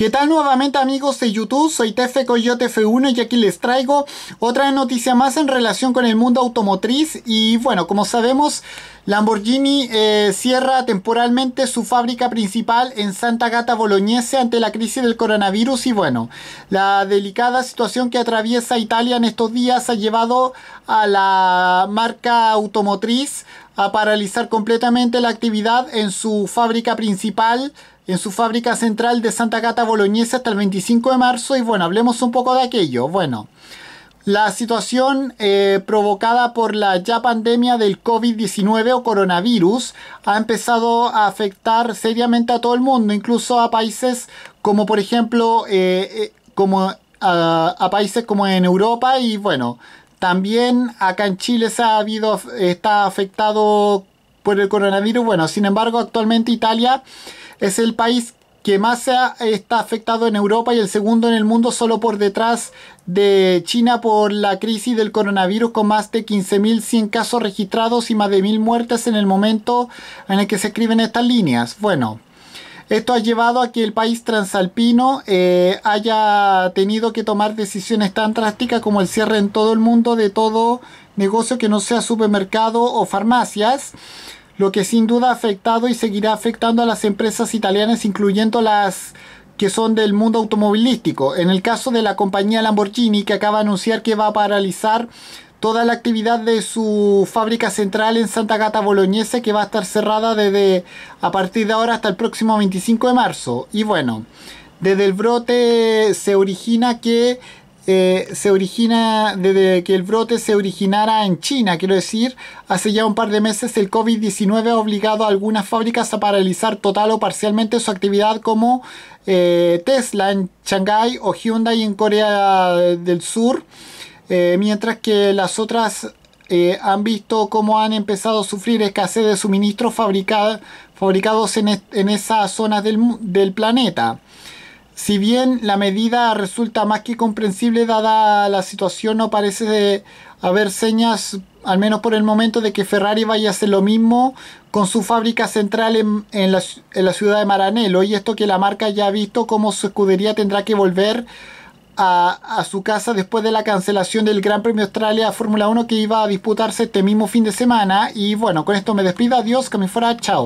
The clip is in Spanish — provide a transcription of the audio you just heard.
¿Qué tal nuevamente amigos de YouTube? Soy TF Coyote F1 y aquí les traigo otra noticia más en relación con el mundo automotriz y bueno, como sabemos Lamborghini eh, cierra temporalmente su fábrica principal en Santa Gata Bolognese ante la crisis del coronavirus y bueno, la delicada situación que atraviesa Italia en estos días ha llevado a la marca automotriz a paralizar completamente la actividad en su fábrica principal en su fábrica central de Santa Gata Bolognese hasta el 25 de marzo y bueno, hablemos un poco de aquello. Bueno, la situación eh, provocada por la ya pandemia del COVID-19 o coronavirus ha empezado a afectar seriamente a todo el mundo, incluso a países como por ejemplo eh, eh, como a, a, países como en Europa y bueno, también acá en Chile se ha habido, está afectado por el coronavirus. Bueno, sin embargo, actualmente Italia es el país que más se está afectado en Europa y el segundo en el mundo solo por detrás de China por la crisis del coronavirus con más de 15.100 casos registrados y más de 1.000 muertes en el momento en el que se escriben estas líneas. Bueno, esto ha llevado a que el país transalpino eh, haya tenido que tomar decisiones tan drásticas como el cierre en todo el mundo de todo negocio que no sea supermercado o farmacias lo que sin duda ha afectado y seguirá afectando a las empresas italianas, incluyendo las que son del mundo automovilístico. En el caso de la compañía Lamborghini, que acaba de anunciar que va a paralizar toda la actividad de su fábrica central en Santa Gata Bolognese, que va a estar cerrada desde a partir de ahora hasta el próximo 25 de marzo. Y bueno, desde el brote se origina que eh, se origina desde que el brote se originara en China. Quiero decir, hace ya un par de meses el COVID-19 ha obligado a algunas fábricas a paralizar total o parcialmente su actividad como eh, Tesla en Shanghái o Hyundai en Corea del Sur, eh, mientras que las otras han visto cómo han empezado a sufrir escasez de suministros fabricados en, en esas zonas del planeta. Si bien la medida resulta más que comprensible dada la situación, no parece haber señas, al menos por el momento, de que Ferrari vaya a hacer lo mismo con su fábrica central en, la, ciudad de Maranello. Y esto que la marca ya ha visto cómo su escudería tendrá que volver a, a su casa después de la cancelación del Gran Premio Australia Fórmula 1 que iba a disputarse este mismo fin de semana. Y bueno, con esto me despido. Adiós, que me fuera. Chao.